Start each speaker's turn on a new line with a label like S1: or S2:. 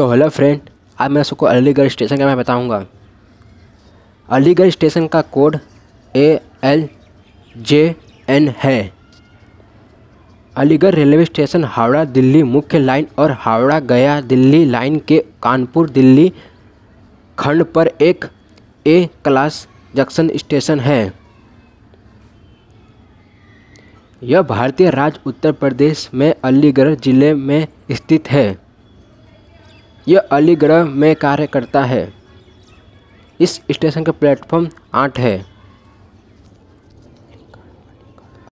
S1: तो hello friend आज मैं सबको अलीगढ़ स्टेशन का मैं बताऊंगा अलीगढ़ स्टेशन का code A L J N है अलीगढ़ रेलवे स्टेशन हावड़ा दिल्ली मुख्य लाइन और हावड़ा गया दिल्ली लाइन के कानपुर दिल्ली खंड पर एक ए क्लास जंक्शन स्टेशन है यह भारतीय राज्य उत्तर प्रदेश में अलीगढ़ ज़िले में स्थित है यह अलीगढ़ में कार्य करता है
S2: इस स्टेशन का प्लेटफॉर्म आठ है